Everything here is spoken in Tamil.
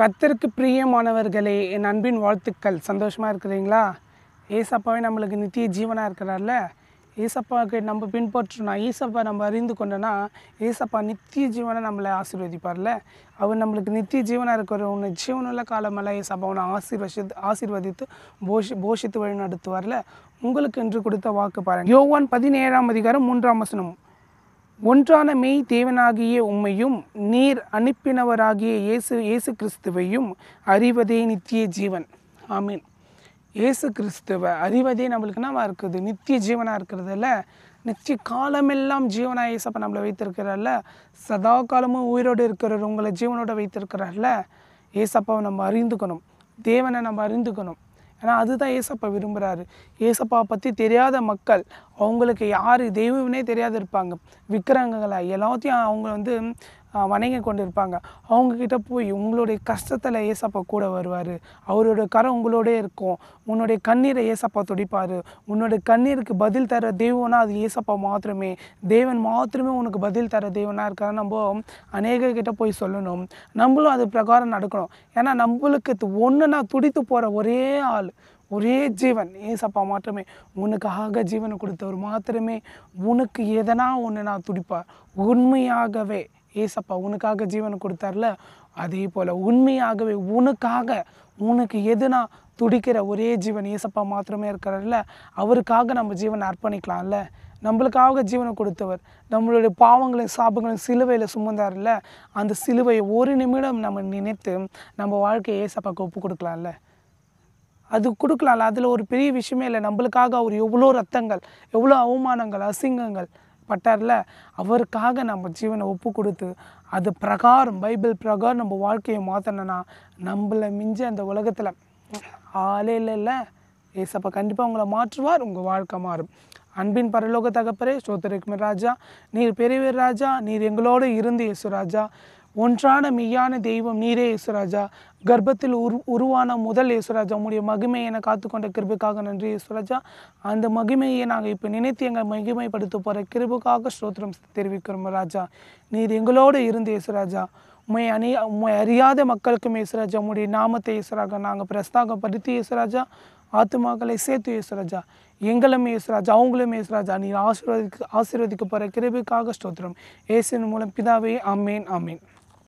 கத்தருக்கு பிரியமானவர்களே என் அன்பின் வாழ்த்துக்கள் சந்தோஷமாக இருக்கிறீங்களா ஏசப்பாவே நம்மளுக்கு நித்திய ஜீவனாக இருக்கிறார்ல ஏசப்பாவுக்கு நம்ம பின்பற்றுனா ஏசப்பா நம்ம அறிந்து கொண்டோன்னா ஏசப்பா நித்திய ஜீவனை நம்மளை ஆசீர்வதிப்பார்ல அவர் நம்மளுக்கு நித்திய ஜீவனாக இருக்கிற உன்னை ஜீவனுள்ள காலமெல்லாம் ஏசப்பா உன்னை ஆசீர்வசி ஆசீர்வதித்து போஷி போஷித்து வழி நடத்துவார்ல உங்களுக்கு என்று கொடுத்த வாக்கு பாருங்கள் யோவான் பதினேழாம் அதிகாரம் மூன்றாம் வசனம் ஒன்றான மெய் தேவனாகிய உம்மையும் நீர் அனுப்பினவராகிய இயேசு இயேசு கிறிஸ்துவையும் அறிவதே நித்திய ஜீவன் ஆமீன் இயேசு கிறிஸ்துவ அறிவதே நம்மளுக்கு என்னவா இருக்குது நித்திய ஜீவனாக இருக்கிறதுல நித்திய காலமெல்லாம் ஜீவனாக இயேசப்ப நம்மளை வைத்திருக்கிறார்ல சதா காலமும் உயிரோடு இருக்கிறவர் உங்களை ஜீவனோடு வைத்திருக்கிறார்ல ஏசப்பாவை நம்ம அறிந்துக்கணும் தேவனை நம்ம அறிந்துக்கணும் ஆனால் அதுதான் ஏசப்பா விரும்புகிறாரு ஏசப்பாவை பற்றி தெரியாத மக்கள் அவங்களுக்கு யார் தெய்வம்னே தெரியாது இருப்பாங்க விற்கிறாங்கங்களா எல்லாத்தையும் அவங்க வந்து வணங்கி கொண்டிருப்பாங்க அவங்கக்கிட்ட போய் உங்களுடைய கஷ்டத்தில் ஏசப்பா கூட வருவார் அவரோட கரம் உங்களோடே இருக்கும் உன்னுடைய கண்ணீரை ஏசப்பா துடிப்பார் உன்னுடைய கண்ணீருக்கு பதில் தர தெய்வம்னா அது ஏசப்பா மாத்திரமே தேவன் மாத்திரமே உனக்கு பதில் தர தெய்வனாக இருக்காரு நம்ம அநேகர்கிட்ட போய் சொல்லணும் நம்மளும் அது பிரகாரம் நடக்கணும் ஏன்னா நம்மளுக்கு ஒன்றுனா துடித்து போகிற ஒரே ஆள் ஒரே ஜீவன் ஏசப்பா மாத்திரமே உனக்காக ஜீவனை கொடுத்தவர் மாத்திரமே உனக்கு எதனா ஒன்று நான் துடிப்பார் உண்மையாகவே ஏசப்பா உனக்காக ஜீவனை கொடுத்தார்ல அதே போல் உண்மையாகவே உனக்காக உனக்கு எதுனா துடிக்கிற ஒரே ஜீவன் ஏசப்பா மாத்திரமே இருக்கிறார்ல அவருக்காக நம்ம ஜீவனை அர்ப்பணிக்கலாம்ல நம்மளுக்காக ஜீவனை கொடுத்தவர் நம்மளுடைய பாவங்களையும் சாபங்களையும் சிலுவையில் இல்லை அந்த சிலுவையை ஒரு நிமிடம் நம்ம நினைத்து நம்ம வாழ்க்கையை ஏசப்பாவுக்கு ஒப்பு கொடுக்கலாம்ல அது கொடுக்கலாம்ல அதில் ஒரு பெரிய விஷயமே இல்லை நம்மளுக்காக அவர் எவ்வளோ ரத்தங்கள் எவ்வளோ அவமானங்கள் அசிங்கங்கள் பட்டார்ல அவருக்காக நம்ம ஜீவனை ஒப்பு கொடுத்து அது பிரகாரம் பைபிள் பிரகாரம் நம்ம வாழ்க்கையை மாற்றணும்னா நம்மளை மிஞ்ச அந்த உலகத்தில் ஆளே இல்லைல்ல ஏசப்பா கண்டிப்பாக உங்களை மாற்றுவார் உங்கள் வாழ்க்கை மாறும் அன்பின் பரலோக தகப்பரே சோதரிக்குமே ராஜா நீர் பெரியவர் ராஜா நீர் எங்களோடு இருந்து இயேசு ராஜா ஒன்றான மெய்யான தெய்வம் நீரே யேசுராஜா கர்ப்பத்தில் உரு உருவான முதல் யேசுராஜா உங்களுடைய மகிமையை என காத்துக்கொண்ட கிருபுக்காக நன்றி யேசுராஜா அந்த மகிமையை நாங்கள் இப்போ நினைத்து எங்கள் மகிமைப்படுத்த போகிற கிருபுக்காக ஸ்ரோத்திரம் தெரிவிக்கிறோம் ராஜா நீர் எங்களோடு இருந்து யேசுராஜா உண்மை அணி உண்மை அறியாத மக்களுக்கும் யேசுராஜா உங்களுடைய நாமத்தை யேசுராக நாங்கள் பிரஸ்தாகப்படுத்தி யேசுராஜா ஆத்மாக்களை சேர்த்து யேசுராஜா எங்களும் யேசுராஜா அவங்களும் யேசுராஜா நீ ஆசிர்வதிக்கு ஆசீர்வதிக்க போகிற கிருபிக்காக ஸ்தோத்திரம் ஏசின் மூலம் பிதாவே அம்மேன் அம்மேன்